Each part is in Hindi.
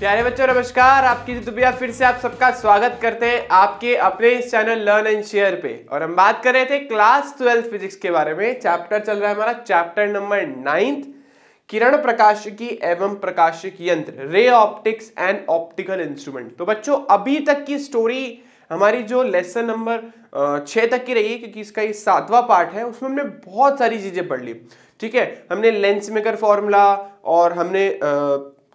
प्यारे बच्चों नमस्कार आपकी दुबिया फिर से आप सबका स्वागत करते हैं आपके अपने इस चैनल लर्न एंड शेयर पे और हम बात कर रहे थे क्लास ट्वेल्थ फिजिक्स के बारे में चैप्टर चल रहा है हमारा चैप्टर नंबर नाइन्थ किरण प्रकाशिकी एवं प्रकाशिक यंत्र ray optics and optical instrument तो बच्चों अभी तक की स्टोरी हमारी जो लेसन नंबर छः तक की रही है क्योंकि इसका ये सातवां पार्ट है उसमें हमने बहुत सारी चीज़ें पढ़ ली ठीक है हमने लेंस मेकर फॉर्मूला और हमने आ,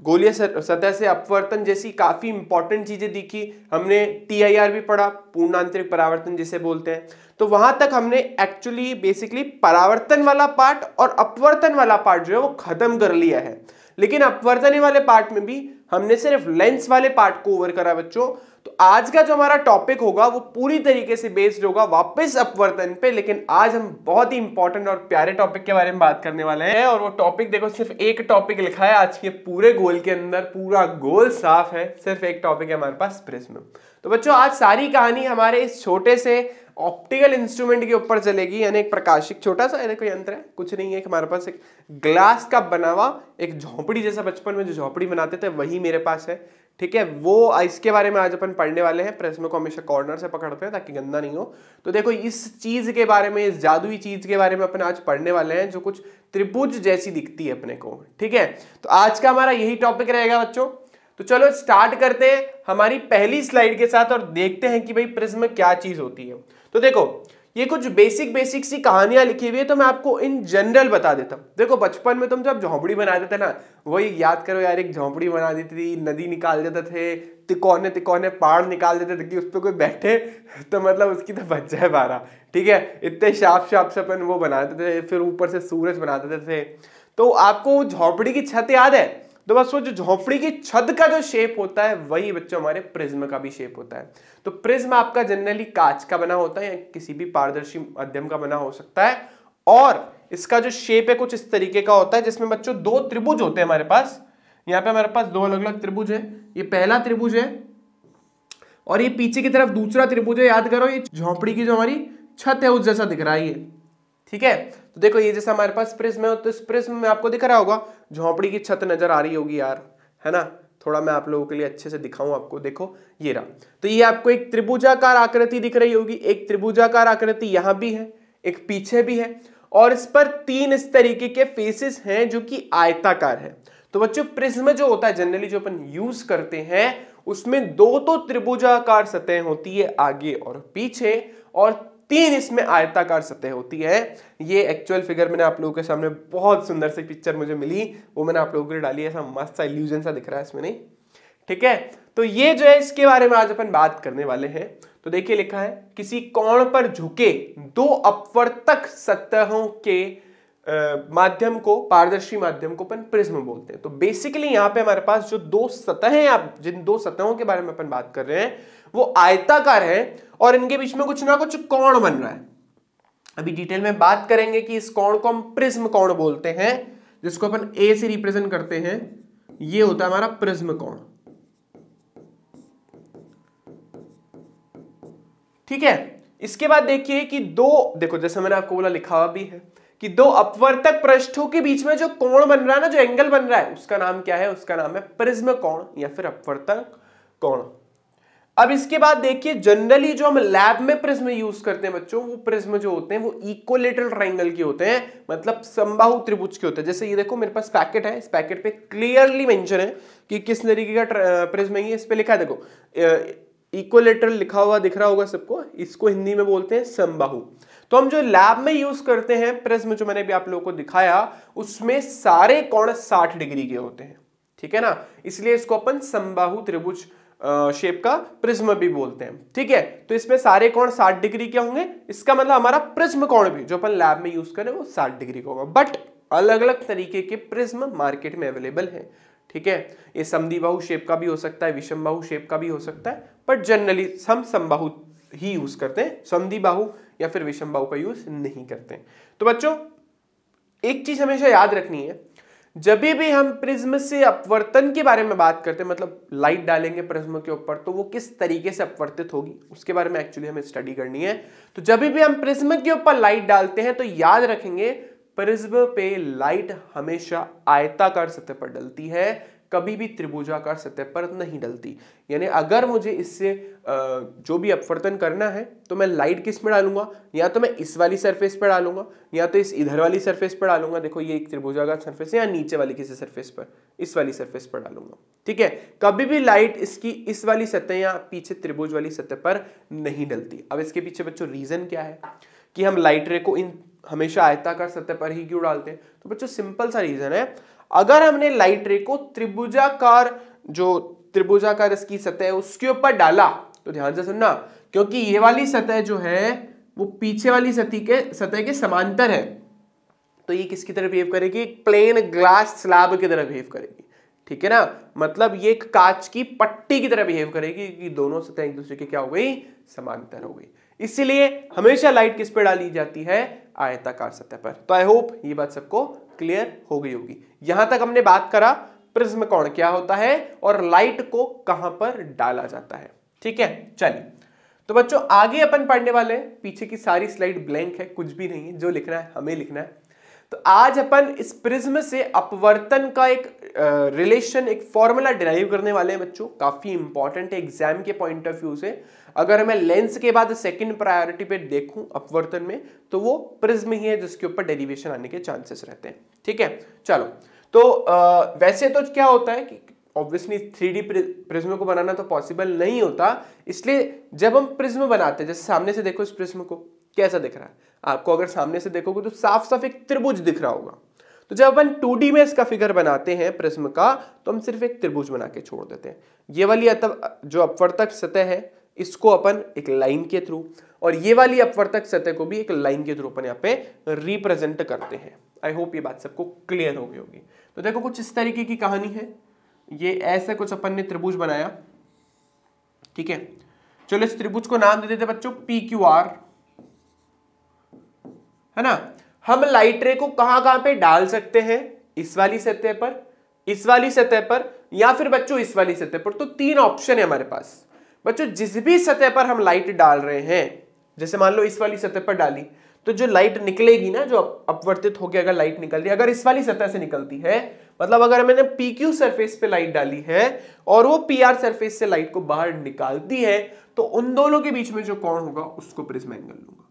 गोलीय सतह से अपवर्तन जैसी काफ़ी इंपॉर्टेंट चीज़ें दिखी हमने टीआईआर भी पढ़ा पूर्णांतरिक परावर्तन जिसे बोलते हैं तो वहां तक हमने एक्चुअली बेसिकली परावर्तन वाला पार्ट और अपवर्तन वाला पार्ट जो है वो ख़त्म कर लिया है लेकिन अपवर्तन वाले पार्ट में भी हमने सिर्फ लेंस वाले पार्ट को ओवर करा बच्चों तो आज का जो हमारा टॉपिक होगा वो पूरी तरीके से बेस्ड होगा वापस अपवर्तन पे लेकिन आज हम बहुत ही इंपॉर्टेंट और प्यारे टॉपिक के बारे में बात करने वाले हैं और वो टॉपिक देखो सिर्फ एक टॉपिक लिखा है आज के पूरे गोल के अंदर पूरा गोल साफ है सिर्फ एक टॉपिक है हमारे पास प्रिज्म तो बच्चों आज सारी कहानी हमारे इस छोटे से ऑप्टिकल इंस्ट्रूमेंट के ऊपर चलेगी यानी एक प्रकाशिक छोटा सा यानी कोई यंत्र है कुछ नहीं है हमारे पास एक ग्लास का बना हुआ एक झोंपड़ी जैसा बचपन में जो झोपड़ी बनाते थे वही मेरे पास है ठीक है वो इसके बारे में आज अपन पढ़ने वाले हैं प्रेस में को हमेशा कॉर्नर से पकड़ते हैं ताकि गंदा नहीं हो तो देखो इस चीज के बारे में इस जादुई चीज के बारे में अपन आज पढ़ने वाले हैं जो कुछ त्रिभुज जैसी दिखती है अपने को ठीक है तो आज का हमारा यही टॉपिक रहेगा बच्चों तो चलो स्टार्ट करते हैं हमारी पहली स्लाइड के साथ और देखते हैं कि भाई प्रिज्म क्या चीज होती है तो देखो ये कुछ बेसिक बेसिक सी कहानियां लिखी हुई है तो मैं आपको इन जनरल बता देता हूँ देखो बचपन में तुम जब झोंपड़ी बनाते थे ना वही याद करो यार एक झोंपड़ी बना देती थी नदी निकाल देते थे तिकोने तिकोने पहाड़ निकाल देते थे कि उस पर कोई बैठे तो मतलब उसकी तो बच जाए बारह ठीक है इतने शाप शाप से अपन वो बनाते थे फिर ऊपर से सूरज बना देते थे तो आपको झोंपड़ी की छत याद है तो बस वो जो झोपड़ी की छत का जो शेप होता है वही बच्चों हमारे प्रिज्म का भी शेप होता है तो प्रिज्म आपका जनरली कांच का बना होता है या किसी भी पारदर्शी माध्यम का बना हो सकता है और इसका जो शेप है कुछ इस तरीके का होता है जिसमें बच्चों दो त्रिभुज होते हैं हमारे पास यहाँ पे हमारे पास दो अलग अलग त्रिभुज है ये पहला त्रिभुज है और ये पीछे की तरफ दूसरा त्रिभुज है याद करो ये झोंपड़ी की जो हमारी छत है उस जैसा दिख रहा है ये ठीक है तो देखो ये जैसा हमारे पास प्रिज्म है तो इस प्रिज्म में आपको दिख रहा होगा झोंपड़ी की छत नज़र आ रही होगी यार है ना थोड़ा मैं आप लोगों के लिए अच्छे से दिखाऊं आपको देखो ये रहा तो ये आपको एक त्रिभुजाकार आकृति दिख रही होगी एक त्रिभुजाकार आकृति यहां भी है एक पीछे भी है और इस पर तीन इस तरीके के फेसेस हैं जो कि आयताकार है तो बच्चों प्रिज्म जो होता है जनरली जो अपन यूज करते हैं उसमें दो तो त्रिभुजाकार सतह होती है आगे और पीछे और तीन इसमें आयताकार सतह होती है ये एक्चुअल फिगर मैंने आप लोगों के सामने बहुत सुंदर सी पिक्चर मुझे मिली वो मैंने आप लोगों के लिए डाली ऐसा मस्त सा इल्यूजन सा दिख रहा है इसमें नहीं ठीक है तो ये जो है इसके बारे में आज अपन बात करने वाले हैं तो देखिए लिखा है किसी कोण पर झुके दो अपवर्तक सतहों के माध्यम को पारदर्शी माध्यम को अपन प्रिज्म बोलते हैं तो बेसिकली यहां पे हमारे पास जो दो सतहें आप जिन दो सतहों के बारे में अपन बात कर रहे हैं वो आयताकार हैं और इनके बीच में कुछ ना कुछ कोण बन रहा है अभी डिटेल में बात करेंगे कि इस कोण को हम प्रिज्म कोण बोलते हैं जिसको अपन ए से रिप्रेजेंट करते हैं ये होता है हमारा प्रिज्म कोण ठीक है इसके बाद देखिए कि दो देखो जैसे मैंने आपको बोला लिखा हुआ भी है कि दो अपवर्तक पृष्ठों के बीच में जो कोण बन रहा है ना जो एंगल बन रहा है उसका नाम क्या है उसका नाम है प्रिज्म कोण या फिर अपवर्तक कोण अब इसके बाद देखिए जनरली जो हम लैब में प्रिज्म यूज करते हैं बच्चों वो प्रिज्म जो होते हैं वो इक्वलेटरल ट्राइंगल के होते हैं मतलब समबाहु त्रिभुज के होते हैं जैसे ये देखो मेरे पास पैकेट है इस पैकेट पे क्लियरली मेंशन है कि किस तरीके का प्रिज्म है इस पे लिखा है देखो इक्वलेटरल लिखा हुआ दिख रहा होगा सबको इसको हिंदी में बोलते हैं समबाहु तो हम जो लैब में यूज करते हैं प्रिज्म जो मैंने भी आप लोगों को दिखाया उसमें सारे कोण 60 डिग्री के होते हैं ठीक है ना इसलिए इसको अपन संबाहु त्रिभुज शेप का प्रिज्म भी बोलते हैं ठीक है तो इसमें सारे कोण 60 डिग्री के होंगे इसका मतलब हमारा प्रिज्म कोण भी जो अपन लैब में यूज करें वो 60 डिग्री का होगा बट अलग अलग तरीके के प्रिज्म मार्केट में अवेलेबल है ठीक है ये बाहू शेप का भी हो सकता है विषम बाहू शेप का भी हो सकता है बट जनरली हम समबाहु ही यूज करते हैं बाहू या फिर विषम भाव का यूज नहीं करते तो बच्चों एक चीज हमेशा याद रखनी है जब भी हम प्रिज्म से अपवर्तन के बारे में बात करते हैं मतलब लाइट डालेंगे प्रिज्म के ऊपर तो वो किस तरीके से अपवर्तित होगी उसके बारे में एक्चुअली हमें स्टडी करनी है तो जब भी हम प्रिज्म के ऊपर लाइट डालते हैं तो याद रखेंगे प्रिज्म पे लाइट हमेशा आयताकार सतह पर डलती है कभी भी त्रिभुजाकार सतह पर नहीं डलती यानी अगर मुझे इससे जो भी अपवर्तन करना है तो मैं लाइट किस पर डालूंगा या तो मैं इस वाली सरफेस पर डालूंगा या तो इस इधर वाली सरफेस पर डालूंगा देखो ये एक त्रिभुजाकार सरफेस है या नीचे वाली किसी सरफेस पर इस वाली सरफेस पर डालूंगा ठीक है कभी भी लाइट इसकी इस वाली सतह या पीछे त्रिभुज वाली सतह पर नहीं डलती अब इसके पीछे बच्चों रीजन क्या है कि हम लाइट रे को इन हमेशा आयताकार सतह पर ही क्यों डालते हैं तो बच्चों सिंपल सा रीजन है अगर हमने लाइट रे को त्रिभुजाकार जो त्रिभुजाकार इसकी सतह है उसके ऊपर डाला तो ध्यान से सुनना क्योंकि ये वाली सतह जो है वो पीछे वाली सतह के सतह के समांतर है तो ये किसकी तरह बिहेव करेगी प्लेन ग्लास स्लैब की तरह बिहेव करेगी ठीक है ना मतलब ये एक कांच की पट्टी की तरह बिहेव करेगी कि दोनों सतह एक दूसरे की क्या हो गई समांतर हो गई इसीलिए हमेशा लाइट किस पे डाली जाती है आयताकार सतह पर तो आई होप ये बात सबको क्लियर हो गई होगी यहां तक हमने बात करा प्रिज्म कोण क्या होता है और लाइट को कहां पर डाला जाता है ठीक है चलिए तो बच्चों आगे अपन पढ़ने वाले हैं पीछे की सारी स्लाइड ब्लैंक है कुछ भी नहीं है जो लिखना है हमें लिखना है तो आज अपन इस प्रिज्म से अपवर्तन का एक रिलेशन एक फॉर्मूला डिराइव करने वाले हैं बच्चों काफी इंपॉर्टेंट है एग्जाम के पॉइंट ऑफ व्यू से अगर मैं लेंस के बाद सेकंड प्रायोरिटी पे देखूं अपवर्तन में तो वो प्रिज्म ही है जिसके ऊपर डेरिवेशन आने के चांसेस रहते हैं ठीक है चलो तो आ, वैसे तो क्या होता है कि ऑब्वियसली थ्री डी प्रिज्म को बनाना तो पॉसिबल नहीं होता इसलिए जब हम प्रिज्म बनाते हैं जैसे सामने से देखो इस प्रिज्म को कैसा दिख रहा है आपको अगर सामने से देखोगे तो साफ साफ एक त्रिभुज दिख रहा होगा तो जब अपन टू में इसका फिगर बनाते हैं प्रिज्म का तो हम सिर्फ एक त्रिभुज बना के छोड़ देते हैं ये वाली जो अपवर्तक सतह है इसको अपन एक लाइन के थ्रू और ये वाली अपवर्तक सतह को भी एक लाइन के थ्रू अपन यहाँ पे रिप्रेजेंट करते हैं आई होप ये बात सबको क्लियर हो गई होगी तो देखो कुछ इस तरीके की कहानी है ये ऐसे कुछ अपन ने त्रिभुज बनाया ठीक है चलो इस त्रिभुज को नाम दे देते बच्चों पी क्यू आर है ना हम लाइट रे को कहां कहां पे डाल सकते हैं इस वाली सतह पर इस वाली सतह पर या फिर बच्चों इस वाली सतह पर तो तीन ऑप्शन है हमारे पास बच्चों जिस भी सतह पर हम लाइट डाल रहे हैं जैसे मान लो इस वाली सतह पर डाली तो जो लाइट निकलेगी ना जो अपवर्तित होकर अगर लाइट निकल रही है अगर इस वाली सतह से निकलती है मतलब अगर मैंने पी क्यू सरफेस पे लाइट डाली है और वो पी आर सरफेस से लाइट को बाहर निकालती है तो उन दोनों के बीच में जो कौन होगा उसको प्रिज्म एंगल लूंगा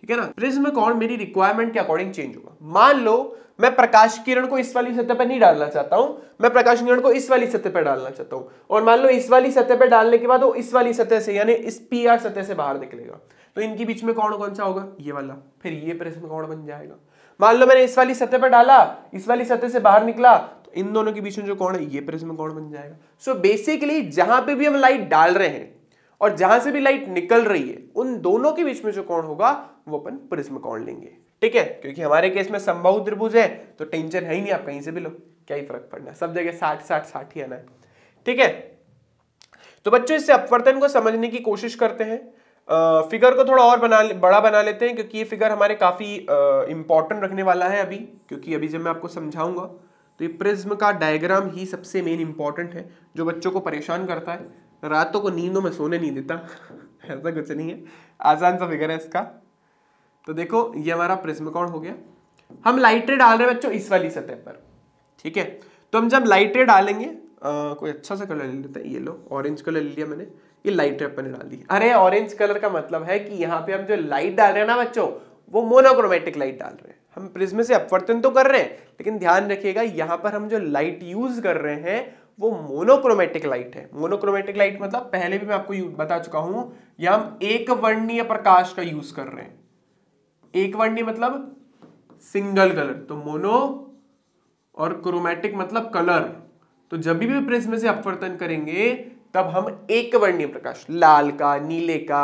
ठीक है ना प्रिज्म कोण मेरी रिक्वायरमेंट के अकॉर्डिंग चेंज होगा मान लो मैं प्रकाश किरण को इस वाली सतह पर नहीं डालना चाहता हूं मैं प्रकाश किरण को इस वाली सतह पर डालना चाहता हूं और मान लो इस वाली सतह पर डालने के बाद वो इस वाली सतह से यानी इस पी आर सतह से बाहर निकलेगा तो इनके बीच में कौन कौन सा होगा ये वाला फिर ये प्रिज्म कोण बन जाएगा मान लो मैंने इस वाली सतह पर डाला इस वाली सतह से बाहर निकला तो इन दोनों के बीच में जो कोण है ये प्रिज्म कोण बन जाएगा सो बेसिकली जहां पे भी हम लाइट डाल रहे हैं और जहां से भी लाइट निकल रही है उन दोनों के बीच में जो कौन होगा वो अपन प्रिज्म कौन लेंगे ठीक है क्योंकि हमारे केस में संभव त्रिभुज है तो टेंशन है ही नहीं आप कहीं से भी लो क्या ही फर्क पड़ना सब जगह साठ साठ साठ ही आना है ठीक है तो बच्चों इससे अपवर्तन को समझने की कोशिश करते हैं आ, फिगर को थोड़ा और बना बड़ा बना लेते हैं क्योंकि ये फिगर हमारे काफ़ी इंपॉर्टेंट रखने वाला है अभी क्योंकि अभी जब मैं आपको समझाऊंगा तो ये प्रिज्म का डायग्राम ही सबसे मेन इंपॉर्टेंट है जो बच्चों को परेशान करता है रातों को नींदों में सोने नहीं देता ऐसा कुछ नहीं है आसान सा फिगर है इसका तो देखो ये हमारा प्रिज्मकॉन हो गया हम लाइट रे डाल रहे हैं बच्चों इस वाली सतह पर ठीक है तो हम जब लाइट रे डालेंगे आ, कोई अच्छा सा कलर ले लेते हैं ये लो ऑरेंज कलर ले लिया मैंने ये लाइट रे अपन डाल दी अरे ऑरेंज कलर का मतलब है कि यहाँ पे हम जो लाइट डाल रहे हैं ना बच्चों वो मोनोक्रोमेटिक लाइट डाल रहे हैं हम प्रिज्म से अपवर्तन तो कर रहे हैं लेकिन ध्यान रखिएगा यहाँ पर हम जो लाइट यूज कर रहे हैं वो मोनोक्रोमेटिक लाइट है मोनोक्रोमेटिक लाइट मतलब पहले भी मैं आपको बता चुका हूं या हम एक वर्णीय प्रकाश का यूज कर रहे हैं एक वर्णीय मतलब सिंगल कलर तो मोनो और क्रोमेटिक मतलब कलर तो जब भी, भी प्रिज्म से अपवर्तन करेंगे तब हम एक वर्णीय प्रकाश लाल का नीले का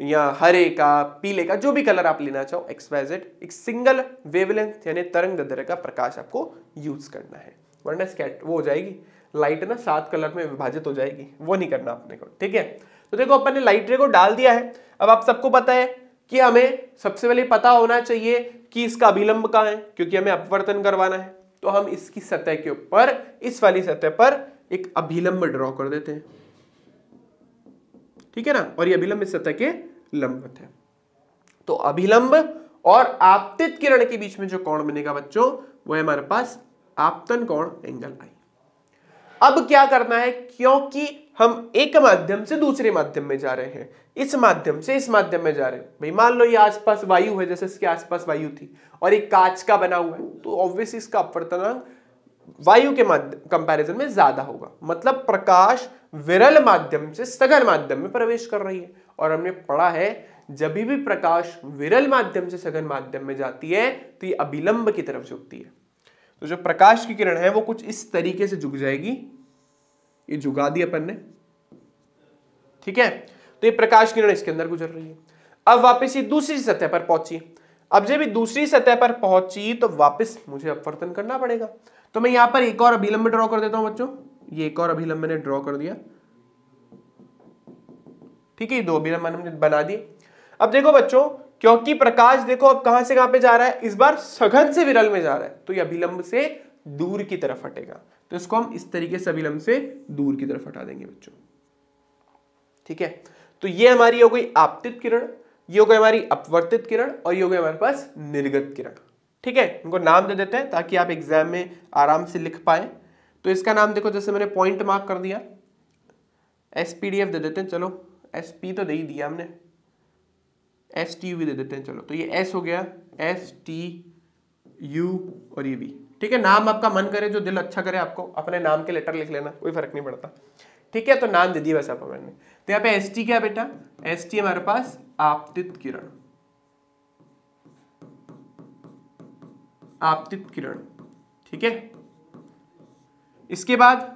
या हरे का पीले का जो भी कलर आप लेना चाहो एक्स वाई जेड एक सिंगल वेवलेंथ यानी तरंग दर का प्रकाश आपको यूज करना है वर्णा स्कैट वो हो जाएगी लाइट ना सात कलर में विभाजित हो जाएगी वो नहीं करना अपने को ठीक है तो देखो अपन ने लाइट रे को डाल दिया है अब आप सबको पता है कि हमें सबसे पहले पता होना चाहिए कि इसका अभिलंब कहाँ है क्योंकि हमें अपवर्तन करवाना है तो हम इसकी सतह के ऊपर इस वाली सतह पर एक अभिलंब ड्रॉ कर देते हैं ठीक है ना और ये अभिलंब इस सतह के लंबवत है तो अभिलंब और आपतित किरण के बीच में जो कोण बनेगा बच्चों वो है हमारे पास आपतन कोण एंगल आई अब क्या करना है क्योंकि हम एक माध्यम से दूसरे माध्यम में जा रहे हैं इस माध्यम से इस माध्यम में जा रहे हैं भाई मान लो ये आसपास वायु है जैसे इसके आसपास वायु थी और एक कांच का बना हुआ है तो ऑब्वियसली इसका अपवर्तनांक वायु के माध्यम कंपैरिजन में ज्यादा होगा मतलब प्रकाश विरल माध्यम से सघन माध्यम में प्रवेश कर रही है और हमने पढ़ा है जब भी प्रकाश विरल माध्यम से सघन माध्यम में जाती है तो ये अभिलंब की तरफ झुकती है तो जो प्रकाश की किरण है वो कुछ इस तरीके से झुक जाएगी ये झुका दी अपन ने ठीक है तो ये प्रकाश किरण इसके अंदर गुजर रही है अब वापस ये दूसरी सतह पर पहुंची अब जब ये दूसरी सतह पर पहुंची तो वापस मुझे अपवर्तन करना पड़ेगा तो मैं यहां पर एक और अभिलंब ड्रॉ कर देता हूं बच्चों ये एक और अभिलंब मैंने ड्रॉ कर दिया ठीक है ये दो अभिलंब मैंने बना दिए अब देखो बच्चों क्योंकि प्रकाश देखो अब कहां से कहां पे जा रहा है इस बार सघन से विरल में जा रहा है तो ये अभिलंब से दूर की तरफ हटेगा तो इसको हम इस तरीके से अभिलंब से दूर की तरफ हटा देंगे बच्चों ठीक है तो ये हमारी हो गई आपतित किरण ये हो गई हमारी अपवर्तित किरण और ये हो गई हमारे पास निर्गत किरण ठीक है इनको नाम दे देते हैं ताकि आप एग्जाम में आराम से लिख पाए तो इसका नाम देखो जैसे मैंने पॉइंट मार्क कर दिया एस दे देते हैं चलो एस तो दे ही दिया हमने एस टी यू भी दे देते हैं चलो तो ये एस हो गया एस टी यू और ये भी ठीक है नाम आपका मन करे जो दिल अच्छा करे आपको अपने नाम के लेटर लिख लेना कोई फर्क नहीं पड़ता ठीक है तो नाम दे दिया वैसे आपको मैंने तो यहाँ पे एस टी क्या बेटा एस टी हमारे पास आपतित किरण आपतित किरण ठीक है इसके बाद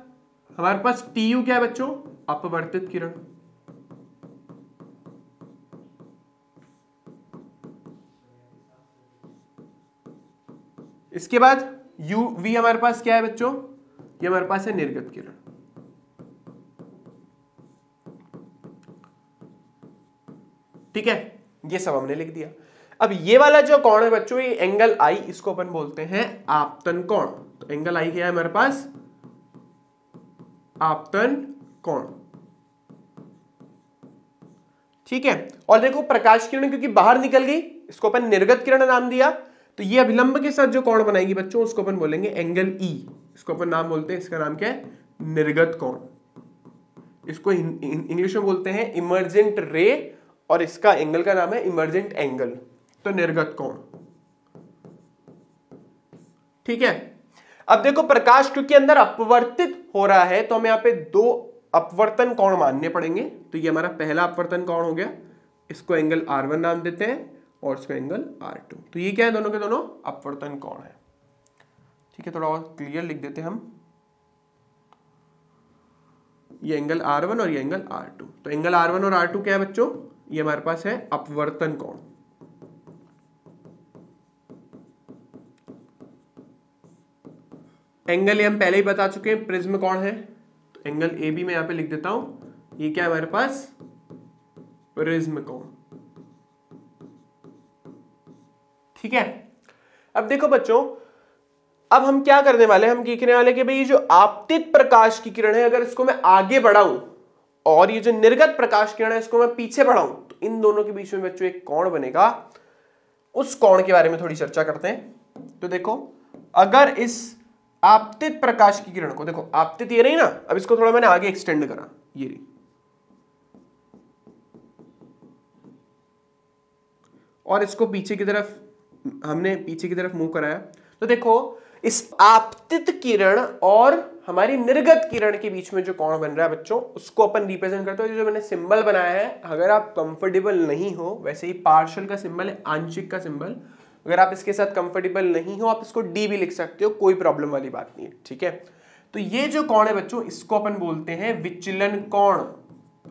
हमारे पास टी यू क्या है बच्चों अपवर्तित किरण इसके बाद यू वी हमारे पास क्या है बच्चों ये हमारे पास है निर्गत किरण ठीक है ये सब हमने लिख दिया अब ये वाला जो कोण है बच्चों ये एंगल आई इसको अपन बोलते हैं आपतन कोण तो एंगल आई क्या है हमारे पास आपतन कोण ठीक है और देखो प्रकाश किरण क्योंकि बाहर निकल गई इसको अपन निर्गत किरण नाम दिया तो ये अभिलंब के साथ जो कोण बनाएगी बच्चों उसको अपन बोलेंगे एंगल ई e. इसको अपन नाम बोलते हैं इसका नाम क्या है निर्गत कोण इसको इंग्लिश में बोलते हैं इमरजेंट रे और इसका एंगल का नाम है इमरजेंट एंगल तो निर्गत कोण ठीक है अब देखो प्रकाश क्योंकि अंदर अपवर्तित हो रहा है तो हमें यहां पे दो अपवर्तन कोण मानने पड़ेंगे तो ये हमारा पहला अपवर्तन कोण हो गया इसको एंगल आर वन नाम देते हैं और इसका एंगल आर टू तो ये क्या है दोनों के दोनों अपवर्तन कौन है ठीक है थोड़ा और क्लियर लिख देते हम ये एंगल आर वन और ये एंगल आर टू तो एंगल आर वन और आर टू क्या है बच्चों ये हमारे पास है अपवर्तन कौन एंगल ये हम पहले ही बता चुके हैं प्रिज्म कौन है तो एंगल ए बी मैं यहां पे लिख देता हूं ये क्या है हमारे पास प्रिज्म कौन ठीक है अब देखो बच्चों अब हम क्या करने वाले हम कहने वाले कि भाई ये जो आपतित प्रकाश की किरण है अगर इसको मैं आगे बढ़ाऊं और ये जो निर्गत प्रकाश किरण है इसको मैं पीछे बढ़ाऊं तो इन दोनों के बीच में बच्चों एक कोण बनेगा उस कोण के बारे में थोड़ी चर्चा करते हैं तो देखो अगर इस आपतित प्रकाश की किरण को देखो आपतित ये रही ना अब इसको थोड़ा मैंने आगे एक्सटेंड करा ये रही और इसको पीछे की तरफ हमने पीछे की तरफ मुंह कराया तो देखो इस आपतित किरण और हमारी निर्गत किरण के बीच में जो कोण बन रहा है बच्चों उसको अपन रिप्रेजेंट करते हैं जो मैंने सिंबल बनाया है अगर आप कंफर्टेबल नहीं हो वैसे ही पार्शल का सिंबल है आंशिक का सिंबल अगर आप इसके साथ कंफर्टेबल नहीं हो आप इसको डी भी लिख सकते हो कोई प्रॉब्लम वाली बात नहीं है ठीक है तो ये जो कौन है बच्चों इसको अपन बोलते हैं विचलन कौन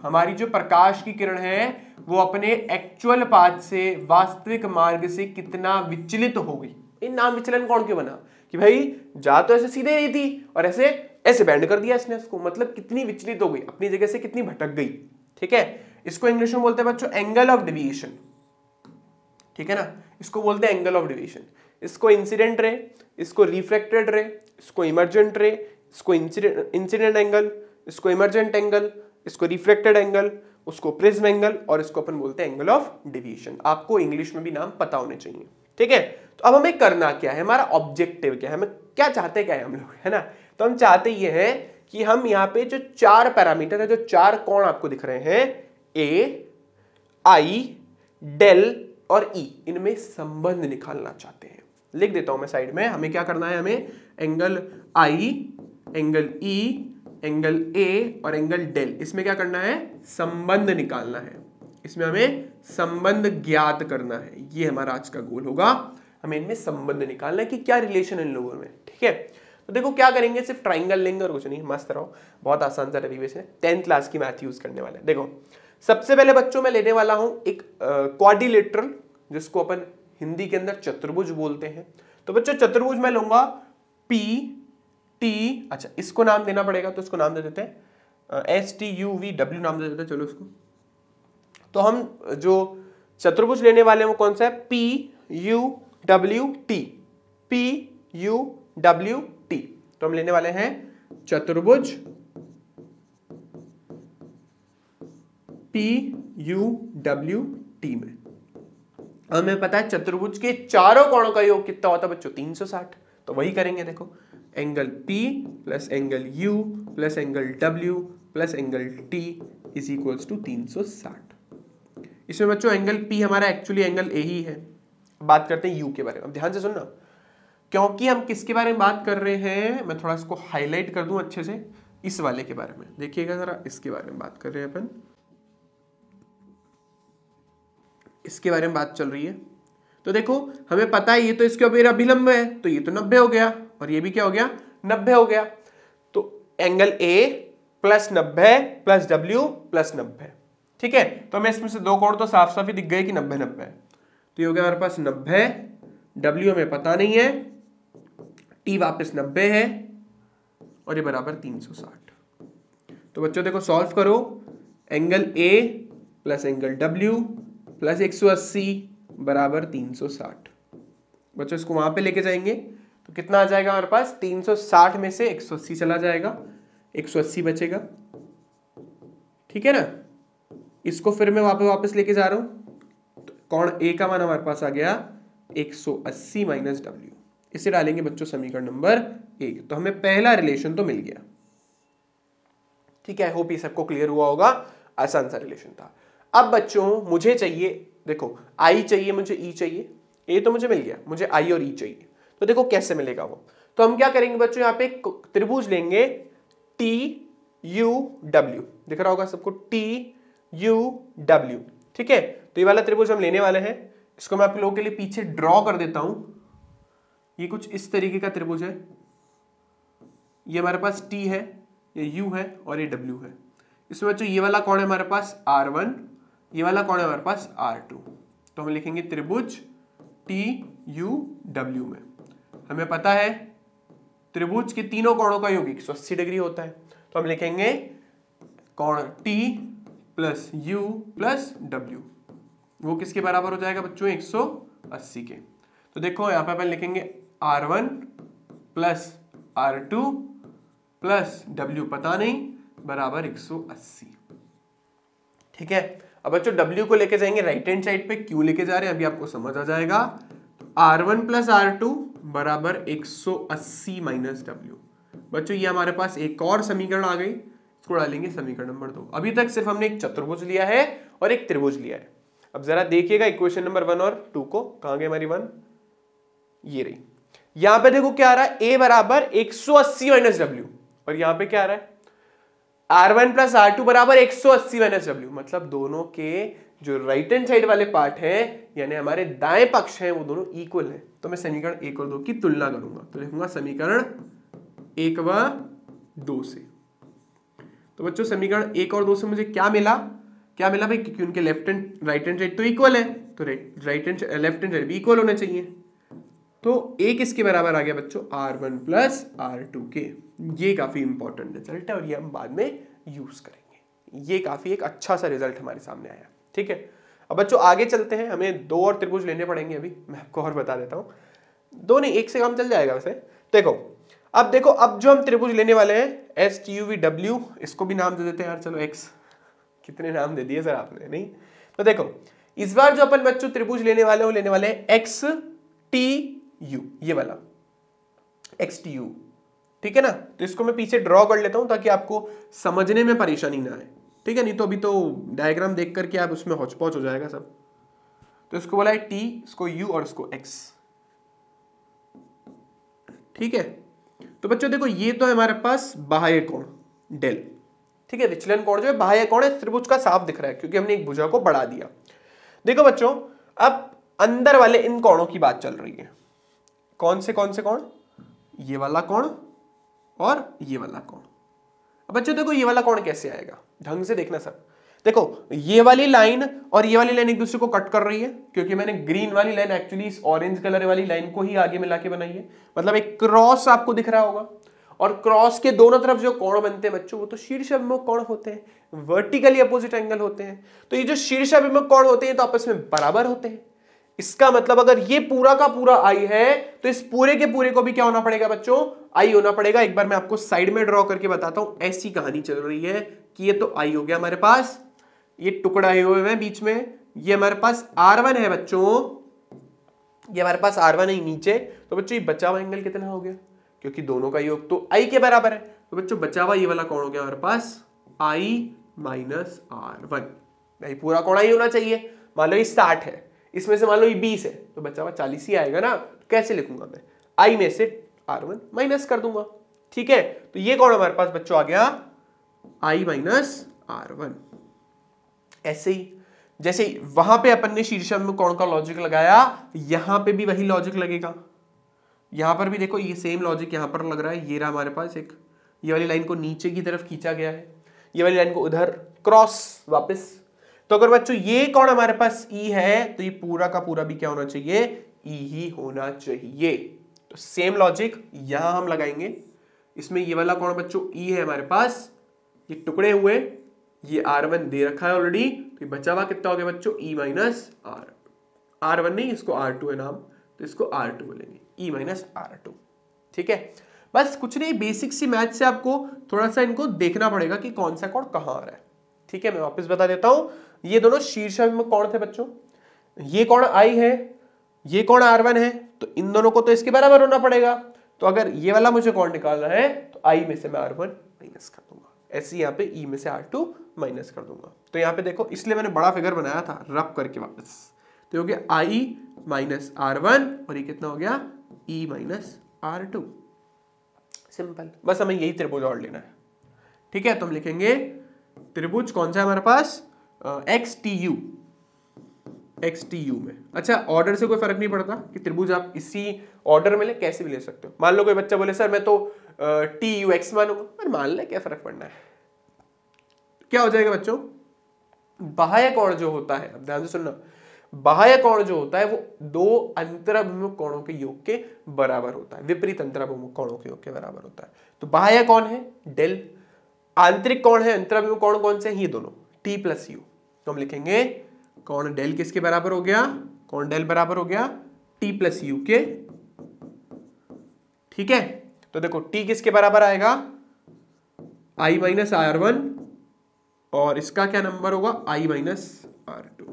हमारी जो प्रकाश की किरण है वो अपने एक्चुअल पाथ से वास्तविक मार्ग से कितना विचलित हो गई इन नाम विचलन कौन क्यों बना कि भाई जा तो ऐसे सीधे रही थी और ऐसे ऐसे बैंड कर दिया इसने उसको मतलब कितनी विचलित हो गई अपनी जगह से कितनी भटक गई ठीक है इसको इंग्लिश में बोलते हैं बच्चों एंगल ऑफ डिविएशन ठीक है ना इसको बोलते हैं एंगल ऑफ डिविएशन इसको इंसिडेंट रे इसको रिफ्रेक्टेड रे इसको इमरजेंट रे इसको इंसिडेंट इंसिडेंट एंगल इसको इमरजेंट एंगल इसको रिफ्लेक्टेड एंगल उसको प्रिज्म एंगल और इसको अपन बोलते हैं एंगल ऑफ डिविएशन आपको इंग्लिश में भी नाम पता होने चाहिए ठीक है तो अब हमें करना क्या है हमारा ऑब्जेक्टिव क्या है हमें क्या चाहते क्या है हम लोग है ना तो हम चाहते ये है कि हम यहाँ पे जो चार पैरामीटर है जो चार कौन आपको दिख रहे हैं ए आई डेल और ई e, इनमें संबंध निकालना चाहते हैं लिख देता हूं मैं साइड में हमें क्या करना है हमें angle I angle E e, angle A और एंगल डेल इसमें क्या करना है संबंध निकालना है इसमें हमें संबंध ज्ञात करना है ये हमारा आज का गोल होगा हमें इनमें संबंध निकालना है कि क्या रिलेशन इन लोगों में ठीक है तो देखो क्या करेंगे सिर्फ ट्राइंगल लेंगे और कुछ नहीं मस्त रहो बहुत आसान सा डेरिवेशन है टेंथ क्लास की मैथ यूज करने वाला है देखो सबसे पहले बच्चों में लेने वाला हूं एक क्वाडिलेटरल जिसको अपन हिंदी के अंदर चतुर्भुज बोलते हैं तो बच्चों चतुर्भुज में लूंगा पी टी अच्छा इसको नाम देना पड़ेगा तो इसको नाम दे देते हैं S T U V W नाम दे देते हैं चलो इसको तो हम जो चतुर्भुज लेने वाले हैं वो कौन सा है P U W T P U W T तो हम लेने वाले हैं चतुर्भुज पी यू डब्ल्यू टी में हमें पता है चतुर्भुज के चारों कोणों का योग कितना होता है बच्चों 360 तो वही करेंगे देखो angle P plus angle U plus angle W plus angle T is equals to तीन सौ साठ इसमें बच्चों एंगल पी हमारा एक्चुअली एंगल ए ही है बात करते हैं यू के बारे में अब ध्यान से सुनना क्योंकि हम किसके बारे में बात कर रहे हैं मैं थोड़ा इसको हाईलाइट कर दूं अच्छे से इस वाले के बारे में देखिएगा जरा इसके बारे में बात कर रहे हैं अपन इसके बारे में बात चल रही है तो देखो हमें पता है ये तो इसके अभिलंब है तो ये तो नब्बे हो गया और ये भी क्या हो गया नब्बे हो गया तो एंगल ए प्लस नब्बे प्लस डब्ल्यू प्लस नब्बे ठीक है तो हमें इसमें से दो कोण तो साफ साफ ही दिख गए कि नब्बे नब्बे तो ये हो गया हमारे पास नब्बे डब्ल्यू हमें पता नहीं है टी वापस नब्बे है और ये बराबर तीन सौ साठ तो बच्चों देखो सॉल्व करो angle A plus angle W plus एक सौ अस्सी बराबर तीन सौ साठ बच्चों इसको वहां पर लेके जाएंगे तो कितना आ जाएगा हमारे पास 360 में से 180 चला जाएगा 180 बचेगा ठीक है ना इसको फिर मैं वापस वापस लेके जा रहा हूँ तो कौन ए का मान हमारे पास आ गया 180 माइनस डब्ल्यू इसे डालेंगे बच्चों समीकरण नंबर एक तो हमें पहला रिलेशन तो मिल गया ठीक है होप ये सबको क्लियर हुआ होगा आसान सा रिलेशन था अब बच्चों मुझे चाहिए देखो आई चाहिए मुझे ई e चाहिए ए तो मुझे मिल गया मुझे आई और ई e चाहिए तो देखो कैसे मिलेगा वो तो हम क्या करेंगे बच्चों यहाँ पे त्रिभुज लेंगे टी यू डब्ल्यू दिख रहा होगा सबको टी यू डब्ल्यू ठीक है तो ये वाला त्रिभुज हम लेने वाले हैं इसको मैं आप लोगों के लिए पीछे ड्रॉ कर देता हूं ये कुछ इस तरीके का त्रिभुज है ये हमारे पास टी है ये यू है और ये डब्ल्यू है इसमें बच्चों ये वाला कौन है हमारे पास आर वन ये वाला कौन है हमारे पास आर टू तो हम लिखेंगे त्रिभुज टी यू डब्ल्यू में हमें पता है त्रिभुज के तीनों कोणों का योग एक सौ अस्सी डिग्री होता है तो हम लिखेंगे कोण T plus U plus W वो किसके बराबर हो जाएगा बच्चों 180 के तो देखो यहां पर अपन लिखेंगे R one plus R two plus W पता नहीं बराबर 180 ठीक है अब बच्चों W को लेके जाएंगे राइट हैंड साइड पे Q लेके जा रहे हैं अभी आपको समझ आ जाएगा R one plus R two बराबर 180 माइनस डब्ल्यू बच्चों ये हमारे पास एक और समीकरण आ गई इसको डालेंगे समीकरण नंबर दो अभी तक सिर्फ हमने एक चतुर्भुज लिया है और एक त्रिभुज लिया है अब जरा देखिएगा इक्वेशन नंबर वन और टू को कहा गए हमारी वन ये रही यहां पे देखो क्या आ रहा है ए बराबर एक सौ अस्सी माइनस डब्ल्यू और यहां पे क्या आ रहा है R one plus R two बराबर एक सौ अस्सी माइनस डब्ल्यू मतलब दोनों के जो राइट हैंड साइड वाले पार्ट है यानी हमारे दाएं पक्ष हैं वो दोनों इक्वल हैं तो मैं समीकरण एक और दो की तुलना करूंगा तो लिखूंगा समीकरण एक व दो से तो बच्चों समीकरण एक और दो से मुझे क्या मिला क्या मिला भाई क्योंकि उनके left and right hand side तो इक्वल है तो right and left hand side भी इक्वल होने चाहिए तो एक इसके बराबर आ गया बच्चों R one plus R two के ये काफ़ी इंपॉर्टेंट रिजल्ट है और ये हम बाद में यूज़ करेंगे ये काफ़ी एक अच्छा सा रिजल्ट हमारे सामने आया ठीक है अब बच्चों आगे चलते हैं हमें दो और त्रिभुज लेने पड़ेंगे अभी मैं आपको और बता देता हूँ दो नहीं एक से काम चल जाएगा वैसे देखो अब देखो अब जो हम त्रिभुज लेने वाले हैं S T U V W इसको भी नाम दे देते हैं यार चलो एक्स कितने नाम दे दिए सर आपने नहीं तो देखो इस बार जो अपन बच्चों त्रिभुज लेने वाले हो लेने वाले हैं एक्स टी यू ये वाला एक्स टी यू ठीक है ना तो इसको मैं पीछे ड्रॉ कर लेता हूं ताकि आपको समझने में परेशानी ना आए ठीक है नहीं तो अभी तो डायग्राम देख करके आप उसमें हौचपौच हो जाएगा सब तो इसको बोला है टी इसको यू और इसको एक्स ठीक है तो बच्चों देखो ये तो है हमारे पास बाह्य कोण डेल ठीक है विचलन कोण जो है बाह्य कोण है त्रिभुज का साफ दिख रहा है क्योंकि हमने एक भुजा को बढ़ा दिया देखो बच्चों अब अंदर वाले इन कोणों की बात चल रही है कौन से कौन से कोण ये वाला कोण और ये वाला कोण अब बच्चों देखो ये वाला कौन कैसे आएगा ढंग से देखना सर देखो ये वाली लाइन और ये वाली लाइन एक दूसरे को कट कर रही है क्योंकि मैंने ग्रीन वाली लाइन एक्चुअली इस ऑरेंज कलर वाली लाइन को ही आगे में के बनाई है मतलब एक क्रॉस आपको दिख रहा होगा और क्रॉस के दोनों तरफ जो कोण बनते हैं बच्चों वो तो शीर्षाभिमुख कोण होते हैं वर्टिकली अपोजिट एंगल होते हैं तो ये जो शीर्षाभिमुख कोण होते हैं तो आपस में बराबर होते हैं इसका मतलब अगर ये पूरा का पूरा आई है तो इस पूरे के पूरे को भी क्या होना पड़ेगा बच्चों आई होना पड़ेगा एक बार मैं आपको साइड में ड्रॉ करके बताता हूं ऐसी कहानी चल रही है कि ये तो आई हो गया हमारे पास ये टुकड़ा हुए हैं बीच में ये हमारे पास आर वन है बच्चों ये हमारे पास आर वन है नीचे तो बच्चों ये बचा हुआ एंगल कितना हो गया क्योंकि दोनों का योग तो आई के बराबर है तो बच्चों बचा हुआ ये वाला कौन हो गया हमारे पास आई माइनस आर वन नहीं पूरा कौन आई होना चाहिए मान लो ये साठ है इसमें से मान लो ये बीस है तो बच्चा हुआ चालीस ही आएगा ना कैसे लिखूंगा मैं आई में से आर वन माइनस कर दूंगा ठीक है तो ये कौन हमारे पास बच्चों आ गया आई माइनस आर वन ऐसे ही जैसे वहां पे अपन ने शीर्षक में कौन का लॉजिक लगाया यहां पे भी वही लॉजिक लगेगा यहां पर भी देखो ये सेम लॉजिक यहां पर लग रहा है ये रहा हमारे पास एक ये वाली लाइन को नीचे की तरफ खींचा गया है ये वाली लाइन को उधर क्रॉस वापस तो अगर बच्चों ये कौन हमारे पास ई है तो ये पूरा का पूरा भी क्या होना चाहिए ई ही होना चाहिए तो सेम लॉजिक यहां हम लगाएंगे इसमें ये वाला कौन बच्चों ई है हमारे पास ये टुकड़े हुए ये आर वन दे रखा है ऑलरेडी तो ये बचा हुआ कितना हो गया बच्चों E minus R R one नहीं इसको आर टू है नाम तो इसको आर टू बोलेंगे ई माइनस आर टू ठीक है बस कुछ नहीं बेसिक सी मैथ से आपको थोड़ा सा इनको देखना पड़ेगा कि कौन सा कौन कहाँ आ रहा है ठीक है मैं वापस बता देता हूं ये दोनों शीर्षक कौन थे बच्चों ये कौन आई है ये कौन आर वन है तो इन दोनों को तो इसके बराबर होना पड़ेगा तो अगर ये वाला मुझे कौन निकालना है तो आई में से मैं आर वन माइनस कर दूंगा ऐसे यहाँ पे ई e में से आर टू माइनस कर दूंगा तो यहाँ पे देखो इसलिए मैंने बड़ा फिगर बनाया था रब करके वापस तो हो गया आई माइनस आर वन और ये कितना हो गया E minus R two simple बस हमें यही त्रिभुज और लेना है ठीक है तो हम लिखेंगे त्रिभुज कौन सा है हमारे पास X T U X T U में अच्छा ऑर्डर से कोई फर्क नहीं पड़ता कि त्रिभुज आप इसी ऑर्डर में ले कैसे भी ले सकते हो मान लो कोई बच्चा बोले सर मैं तो टी यू एक्स मानूंगा मान लें क्या फर्क पड़ना है क्या हो जाएगा बच्चों बाह्य कोण जो होता है अब ध्यान से सुनना बाह्य कोण जो होता है वो दो अंतराभिमुख कोणों के योग के बराबर होता है विपरीत अंतराभिमुख कोणों के योग के बराबर होता है तो बाह्य कोण है डेल आंतरिक कौन है अंतरम कोण कौन से हैं ये दोनों टी प्लस यू तो हम लिखेंगे कौन डेल किसके बराबर हो गया कौन डेल बराबर हो गया टी प्लस यू के ठीक है तो देखो टी किसके बराबर आएगा आई माइनस आर वन और इसका क्या नंबर होगा आई माइनस आर टू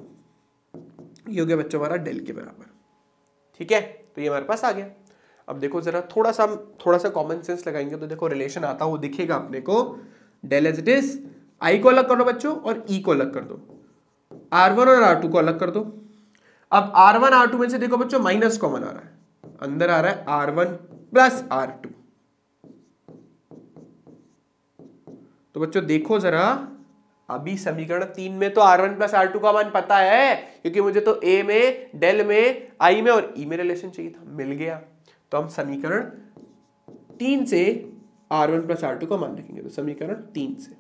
ये हो गया बच्चों हमारा डेल के बराबर ठीक है तो ये हमारे पास आ गया अब देखो जरा थोड़ा सा थोड़ा सा कॉमन सेंस लगाएंगे तो देखो रिलेशन आता हुआ दिखेगा अपने को del as it is I को अलग कर दो बच्चों और ई e को अलग कर दो आर वन और आर टू को अलग कर दो अब आर वन आर टू में से देखो बच्चों माइनस कॉमन आ रहा है अंदर आ रहा है R one plus R two तो बच्चों देखो जरा अभी समीकरण तीन में तो R one plus R two का मान पता है क्योंकि मुझे तो ए में डेल में आई में और ई e में रिलेशन चाहिए था मिल गया तो हम समीकरण तीन से R one plus R two का मान लिखेंगे तो समीकरण तीन से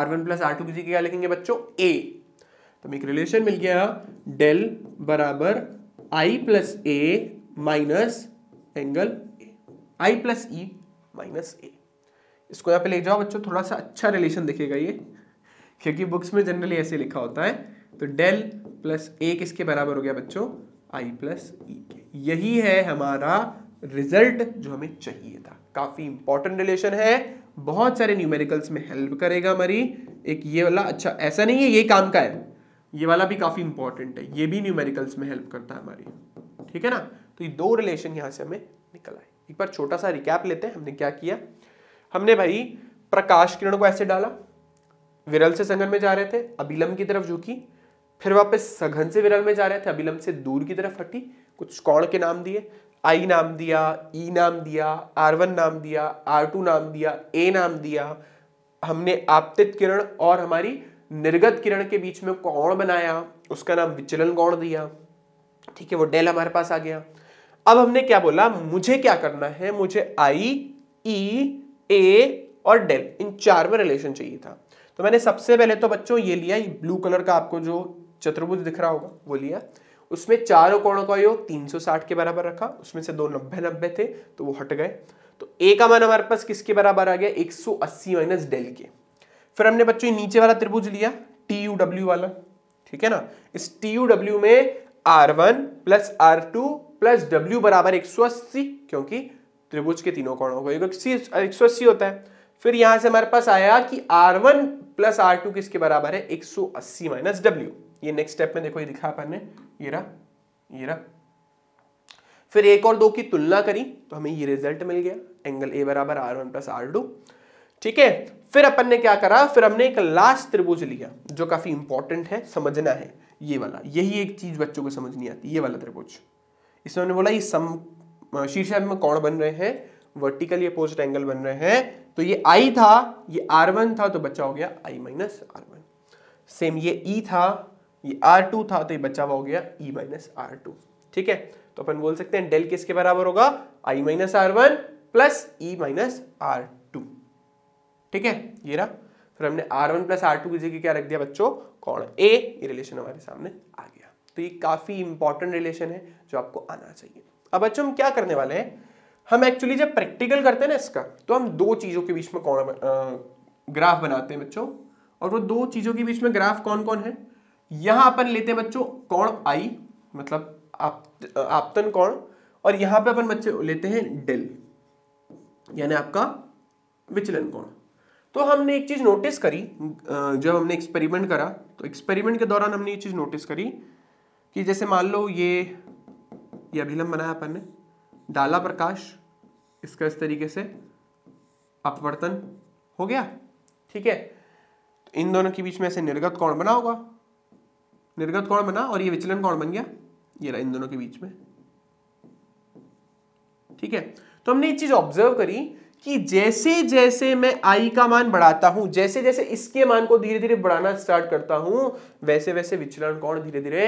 R one plus R two की क्या लिखेंगे बच्चों ए तो एक रिलेशन मिल गया डेल बराबर I plus A minus angle I plus E minus A इसको यहाँ पे ले जाओ बच्चों थोड़ा सा अच्छा रिलेशन दिखेगा ये क्योंकि बुक्स में जनरली ऐसे लिखा होता है तो डेल प्लस ए किसके बराबर हो गया बच्चों आई प्लस ई के यही है हमारा रिजल्ट जो हमें चाहिए था काफ़ी इंपॉर्टेंट रिलेशन है बहुत सारे न्यूमेरिकल्स में हेल्प करेगा हमारी एक ये वाला अच्छा ऐसा नहीं है ये काम का है ये वाला भी काफ़ी इंपॉर्टेंट है ये भी न्यूमेरिकल्स में हेल्प करता है हमारी ठीक है ना तो ये दो रिलेशन यहाँ से हमें निकल आए एक बार छोटा सा रिकैप लेते हैं हमने क्या किया हमने भाई प्रकाश किरण को ऐसे डाला विरल से संगन में जा रहे थे अभिलम की तरफ झुकी फिर वापस सघन से विरल में जा रहे थे अभिलम से दूर की तरफ हटी कुछ कौण के नाम दिए आई नाम दिया ई e नाम दिया आर वन नाम दिया आर टू नाम दिया ए नाम दिया हमने आपतित किरण और हमारी निर्गत किरण के बीच में कौन बनाया उसका नाम विचलन कौन दिया ठीक है वो डेल हमारे पास आ गया अब हमने क्या बोला मुझे क्या करना है मुझे आई ई ए और डेल इन चार में रिलेशन चाहिए था तो मैंने सबसे पहले तो बच्चों ये लिया ये ब्लू कलर का आपको जो चतुर्भुज दिख रहा होगा वो लिया उसमें चारों कोणों का योग 360 के बराबर रखा उसमें से दो नब्बे नब्बे थे तो वो हट गए तो ए का मान हमारे पास किसके बराबर आ गया 180 माइनस डेल के फिर हमने बच्चों नीचे वाला त्रिभुज लिया टी यू डब्ल्यू वाला ठीक है ना इस टी यू डब्ल्यू में R one plus R two plus W बराबर एक सौ अस्सी क्योंकि त्रिभुज के तीनों कोणों का योग एक सौ अस्सी होता है फिर यहां से हमारे पास आया कि R one plus R two किसके बराबर है एक सौ अस्सी माइनस डब्ल्यू ये नेक्स्ट स्टेप में देखो ये दिखा अपन ने ये रहा ये रहा फिर एक और दो की तुलना करी तो हमें ये रिजल्ट मिल गया एंगल ए बराबर R one plus R two ठीक है फिर अपन ने क्या करा फिर हमने एक लास्ट त्रिभुज लिया जो काफी इंपॉर्टेंट है समझना है ये वाला यही एक चीज बच्चों को समझ नहीं आती ये वाला त्रिभुज इसमें हमने बोला ये सम शीर्ष में कौन बन रहे हैं वर्टिकली अपोजिट एंगल बन रहे हैं तो ये आई था ये आर था तो बच्चा हो गया I minus R one same ये ई e था ये आर टू था तो ये बच्चा हुआ हो गया ई माइनस आर टू ठीक है तो अपन बोल सकते हैं डेल किसके बराबर होगा I minus R one plus E minus R two ठीक है ये रहा फिर हमने R one plus R two की जगह क्या रख दिया बच्चों कौन ए ये रिलेशन हमारे सामने आ गया तो ये काफी इंपॉर्टेंट रिलेशन है जो आपको आना चाहिए अब बच्चों हम क्या करने वाले हैं हम एक्चुअली जब प्रैक्टिकल करते हैं ना इसका तो हम दो चीजों के बीच में कौन ग्राफ बनाते हैं बच्चों और वो दो चीजों के बीच में ग्राफ कौन कौन है यहां अपन लेते हैं बच्चों कौन आई मतलब आप, आपतन कौन और यहां पे अपन बच्चे लेते हैं डेल यानी आपका विचलन कौन तो हमने एक चीज नोटिस करी जब हमने एक्सपेरिमेंट करा तो एक्सपेरिमेंट के दौरान हमने ये चीज नोटिस करी कि जैसे मान लो ये ये अभिलंब बनाया अपन ने डाला प्रकाश इसका इस तरीके से अपवर्तन हो गया ठीक है तो इन दोनों के बीच में ऐसे निर्गत कौन बना होगा निर्गत कौन बना और ये विचलन कौन बन गया ये रहा इन दोनों के बीच में ठीक है तो हमने एक चीज ऑब्जर्व करी कि जैसे जैसे मैं आई का मान बढ़ाता हूं जैसे जैसे इसके मान को धीरे धीरे बढ़ाना स्टार्ट करता हूं वैसे वैसे विचलन कौन धीरे धीरे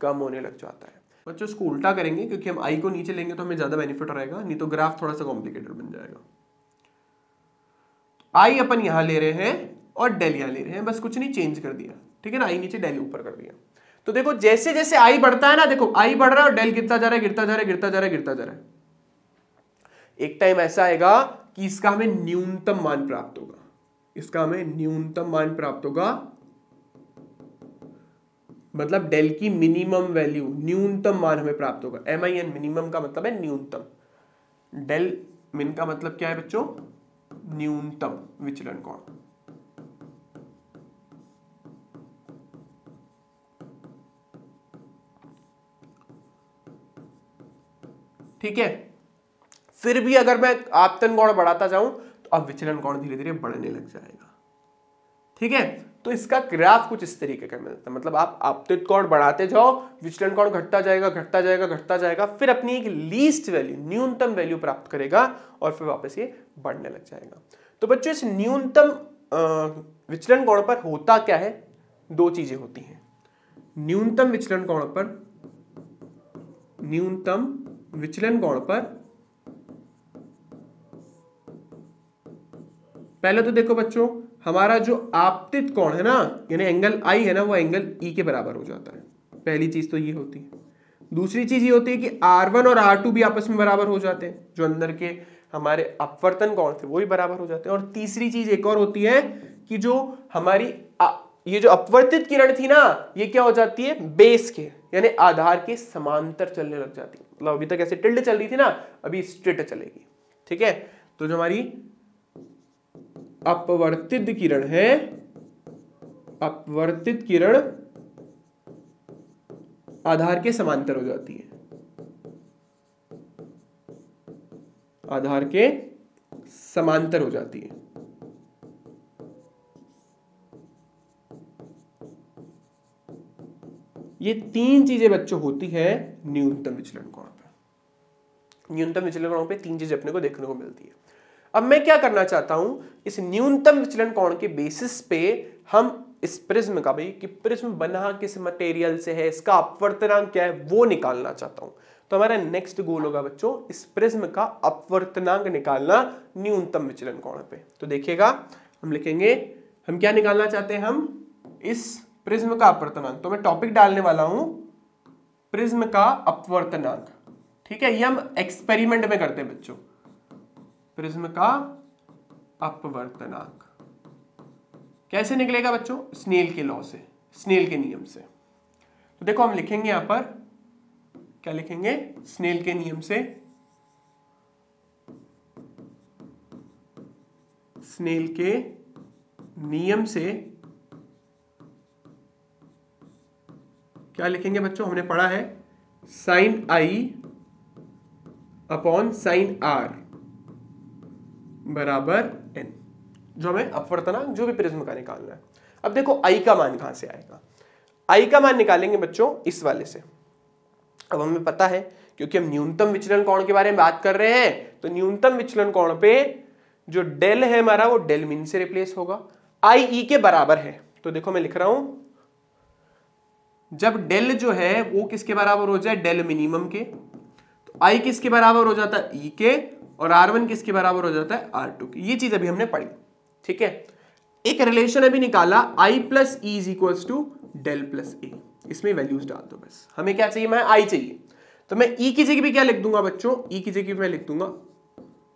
कम होने लग जाता है बच्चों इसको उल्टा करेंगे क्योंकि हम आई को नीचे लेंगे तो हमें ज्यादा बेनिफिट रहेगा नहीं तो ग्राफ थोड़ा सा कॉम्प्लिकेटेड बन जाएगा आई अपन यहां ले रहे हैं और डेल यहां ले रहे हैं बस कुछ नहीं चेंज कर दिया ठीक है ना आई नीचे डेल ऊपर कर दिया तो देखो जैसे जैसे आई बढ़ता है ना देखो आई बढ़ रहा है और डेल गिरता जा रहा है गिरता जा रहा है गिरता जा रहा है गिरता जा रहा है एक टाइम ऐसा आएगा कि इसका हमें न्यूनतम मान प्राप्त होगा इसका हमें न्यूनतम मान प्राप्त होगा मतलब डेल की मिनिमम वैल्यू न्यूनतम मान हमें प्राप्त होगा एम आई एन मिनिमम का मतलब है न्यूनतम डेल मिन का मतलब क्या है बच्चों न्यूनतम विचलन कोण ठीक है फिर भी अगर मैं आपतन कोण बढ़ाता जाऊं तो अब विचलन कोण धीरे धीरे बढ़ने लग जाएगा ठीक है तो इसका ग्राफ कुछ इस तरीके का मिलता है मतलब आप आपतित कोण बढ़ाते जाओ विचलन कोण घटता जाएगा घटता जाएगा घटता जाएगा फिर अपनी एक लीस्ट वैल्यू न्यूनतम वैल्यू प्राप्त करेगा और फिर वापस ये बढ़ने लग जाएगा तो बच्चों इस न्यूनतम विचलन कोण पर होता क्या है दो चीजें होती हैं न्यूनतम विचलन कोण पर न्यूनतम विचलन कोण पर पहले तो देखो बच्चों हमारा जो आपतित कोण है ना यानी एंगल आई है ना वो एंगल ई e के बराबर हो जाता है पहली चीज तो ये होती है दूसरी चीज ये होती है कि आर वन और आर टू भी आपस में बराबर हो जाते हैं जो अंदर के हमारे अपवर्तन कोण थे वो भी बराबर हो जाते हैं और तीसरी चीज एक और होती है कि जो हमारी आ, ये जो अपवर्तित किरण थी ना ये क्या हो जाती है बेस के यानी आधार के समांतर चलने लग जाती है मतलब अभी तक ऐसे टिल्ड चल रही थी ना अभी स्ट्रेट चलेगी ठीक है तो जो हमारी अपवर्तित किरण है अपवर्तित किरण आधार के समांतर हो जाती है आधार के समांतर हो जाती है ये तीन चीजें बच्चों होती है न्यूनतम विचलन कोण पे न्यूनतम विचलन कोण पे तीन चीजें अपने को देखने को मिलती है अब मैं क्या करना चाहता हूं इस न्यूनतम विचलन कोण के बेसिस पे हम इस प्रिज्म का भाई कि प्रिज्म बना किस मटेरियल से है इसका अपवर्तनांक क्या है वो निकालना चाहता हूं तो हमारा नेक्स्ट गोल होगा बच्चों इस प्रिज्म का अपवर्तनांक निकालना न्यूनतम विचलन कोण पे तो देखिएगा हम लिखेंगे हम क्या निकालना चाहते हैं हम इस प्रिज्म का अपवर्तनांक तो मैं टॉपिक डालने वाला हूं प्रिज्म का अपवर्तनांक ठीक है ये हम एक्सपेरिमेंट में करते हैं बच्चों प्रिज्म का अपवर्तनांक कैसे निकलेगा बच्चों स्नेल के लॉ से स्नेल के नियम से तो देखो हम लिखेंगे यहां पर क्या लिखेंगे स्नेल के नियम से स्नेल के नियम से क्या लिखेंगे बच्चों हमने पढ़ा है sine I upon sine R बराबर एन जो हमें अपवर्तनांक जो भी प्रिज्म का निकालना है अब देखो आई का मान कहां से आएगा आई का मान निकालेंगे बच्चों इस वाले से अब हमें पता है क्योंकि हम न्यूनतम विचलन कोण के बारे में बात कर रहे हैं तो न्यूनतम विचलन कोण पे जो डेल है हमारा वो डेल मीन से रिप्लेस होगा आई ई के बराबर है तो देखो मैं लिख रहा हूं जब डेल जो है वो किसके बराबर हो जाए डेल मिनिमम के तो आई किसके बराबर हो जाता है ई के और आर वन किसके बराबर हो जाता है आर टू के ये चीज अभी हमने पढ़ी ठीक है एक रिलेशन अभी निकाला I plus E is equal to del plus A इसमें वैल्यूज डाल दो बस हमें क्या चाहिए मैं आई चाहिए तो मैं ई e की जगह भी क्या लिख दूंगा बच्चों ई e की जगह मैं लिख दूंगा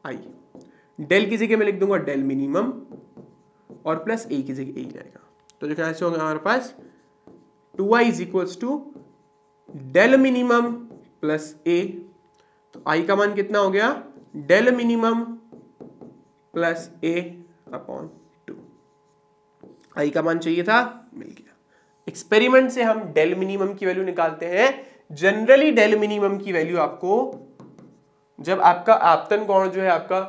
आई डेल की जगह मैं लिख दूंगा डेल मिनिमम और प्लस ए की जगह ए जाएगा तो जो क्या होगा हमारे पास two Y is equals to del minimum plus A तो आई तो का मान कितना हो गया del minimum plus A upon two I का मान चाहिए था मिल गया एक्सपेरिमेंट से हम डेल मिनिमम की वैल्यू निकालते हैं जनरली डेल मिनिमम की वैल्यू आपको जब आपका आपतन कोण जो है आपका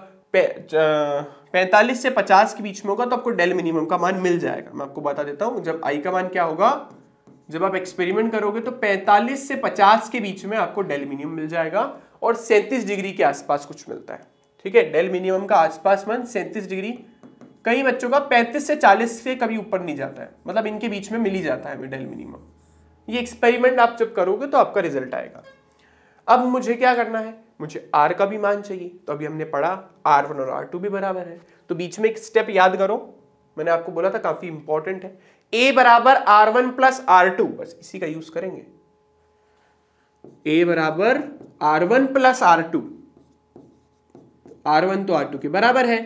पैंतालीस से पचास के बीच में होगा तो आपको डेल मिनिमम का मान मिल जाएगा मैं आपको बता देता हूं जब आई का मान क्या होगा जब आप एक्सपेरिमेंट करोगे तो 45 से 50 के बीच में आपको डेल मिनिमम मिल जाएगा और सैंतीस डिग्री के आसपास कुछ मिलता है ठीक है डेल मिनिमम का आसपास मन 37 डिग्री कई बच्चों का 35 से 40 से कभी ऊपर नहीं जाता है मतलब इनके बीच में मिल ही जाता है डेल मिनिमम ये एक्सपेरिमेंट आप जब करोगे तो आपका रिजल्ट आएगा अब मुझे क्या करना है मुझे आर का भी मान चाहिए तो अभी हमने पढ़ा आर वन और आर टू भी बराबर है तो बीच में एक स्टेप याद करो मैंने आपको बोला था काफ़ी इंपॉर्टेंट है ए बराबर R one plus R two बस इसी का यूज करेंगे ए बराबर R one plus R two R one तो आर टू के बराबर है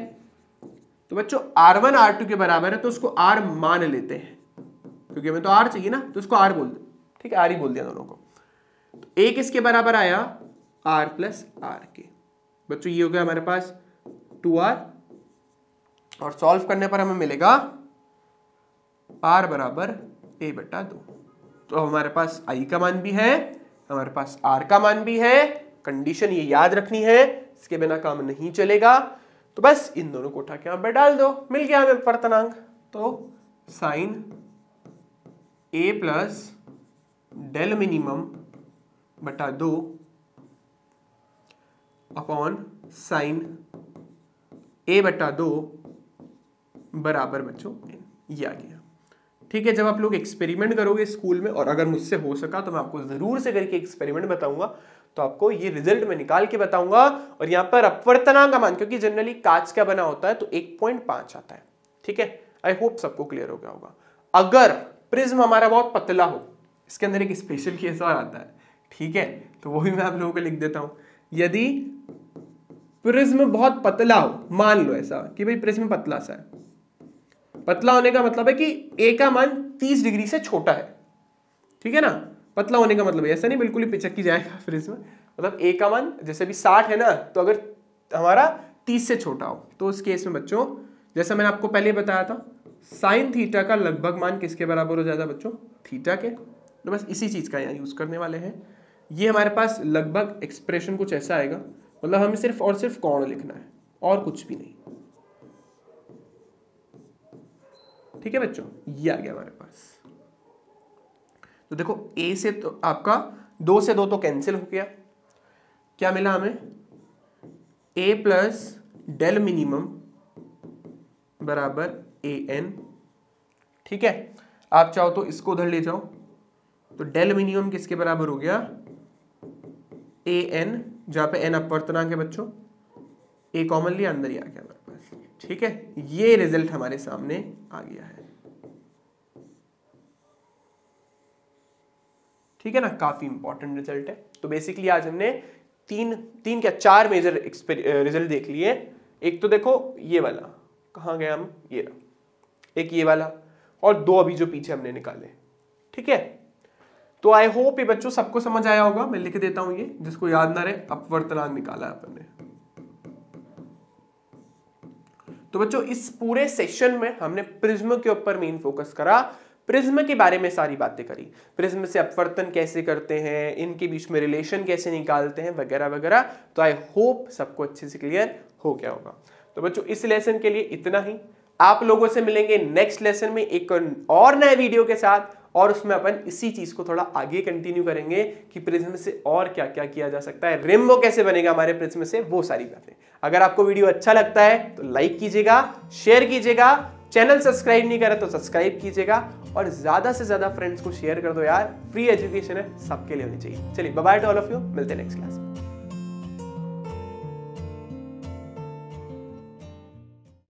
तो बच्चों आर वन आर टू के बराबर है तो उसको आर मान लेते हैं क्योंकि हमें तो आर चाहिए ना तो उसको आर बोल दे ठीक है आर ही बोल दिया दोनों को तो ए किसके बराबर आया आर प्लस आर के बच्चों ये हो गया हमारे पास टू आर और सॉल्व करने पर हमें मिलेगा आर बराबर ए बटा दो तो हमारे पास आई का मान भी है हमारे पास आर का मान भी है कंडीशन ये याद रखनी है इसके बिना काम नहीं चलेगा तो बस इन दोनों को उठा के यहां पर डाल दो मिल गया हमें परतनांक तो sine A plus del minimum बटा दो अपॉन साइन ए बटा दो बराबर बच्चों ये आ गया ठीक है जब आप लोग एक्सपेरिमेंट करोगे स्कूल में और अगर मुझसे हो सका तो मैं आपको ज़रूर से करके एक्सपेरिमेंट बताऊंगा तो आपको ये रिजल्ट में निकाल के बताऊंगा और यहां पर अपवर्तनांक मान क्योंकि जनरली कांच का बना होता है तो एक पॉइंट पांच आता है ठीक है आई होप सबको क्लियर हो गया होगा अगर प्रिज्म हमारा बहुत पतला हो इसके अंदर एक स्पेशल केस और आता है ठीक है तो वो भी मैं आप लोगों को लिख देता हूं यदि प्रिज्म बहुत पतला हो मान लो ऐसा कि भाई प्रिज्म पतला सा है पतला होने का मतलब है कि ए का मान तीस डिग्री से छोटा है ठीक है ना पतला होने का मतलब ऐसा नहीं बिल्कुल ही पिचक्की जाएगा फिर इसमें मतलब ए का मान जैसे भी साठ है ना तो अगर हमारा तीस से छोटा हो तो उस केस में बच्चों जैसा मैंने आपको पहले बताया था साइन थीटा का लगभग मान किसके बराबर हो जाता बच्चों थीटा के तो बस इसी चीज़ का यहाँ यूज़ करने वाले हैं ये हमारे पास लगभग एक्सप्रेशन कुछ ऐसा आएगा मतलब हमें सिर्फ और सिर्फ कौन लिखना है और कुछ भी नहीं ठीक है बच्चों ये आ गया हमारे पास तो देखो ए से तो आपका दो से दो तो कैंसिल हो गया क्या मिला हमें ए प्लस डेल मिनिमम बराबर ए एन ठीक है आप चाहो तो इसको उधर ले जाओ तो डेल मिनिमम किसके बराबर हो गया ए एन जहां पे एन अपवर्तना के बच्चों ए कॉमनली अंदर ही आ गया ठीक है ये रिजल्ट हमारे सामने आ गया है ठीक है ना काफी इंपॉर्टेंट रिजल्ट है तो बेसिकली आज हमने तीन तीन क्या चार मेजर रिजल्ट देख लिए एक तो देखो ये वाला कहा गया हम ये रहा। एक ये वाला और दो अभी जो पीछे हमने निकाले ठीक है तो आई होप ये बच्चों सबको समझ आया होगा मैं लिख देता हूं ये जिसको याद ना रहे अपवर्तनांक निकाला है अपन ने तो बच्चों इस पूरे सेशन में हमने प्रिज्म के ऊपर मेन फोकस करा प्रिज्म के बारे में सारी बातें करी प्रिज्म से अपवर्तन कैसे करते हैं इनके बीच में रिलेशन कैसे निकालते हैं वगैरह वगैरह तो आई होप सबको अच्छे से क्लियर हो गया होगा तो बच्चों इस लेसन के लिए इतना ही आप लोगों से मिलेंगे नेक्स्ट लेसन में एक और नए वीडियो के साथ और उसमें अपन इसी चीज को थोड़ा आगे कंटिन्यू करेंगे कि प्रिज्म से और क्या क्या किया जा सकता है रेमबो कैसे बनेगा हमारे प्रिज्म से वो सारी बातें अगर आपको वीडियो अच्छा लगता है तो लाइक कीजिएगा शेयर कीजिएगा चैनल सब्सक्राइब नहीं करा तो सब्सक्राइब कीजिएगा और ज्यादा से ज्यादा फ्रेंड्स को शेयर कर दो यार फ्री एजुकेशन है सबके लिए होनी चाहिए चलिए bye to all of you मिलते हैं नेक्स्ट क्लास में